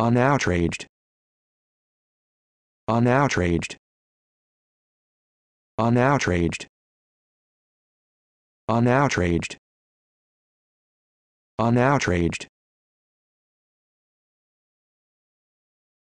unoutraged unoutraged unoutraged unoutraged unoutraged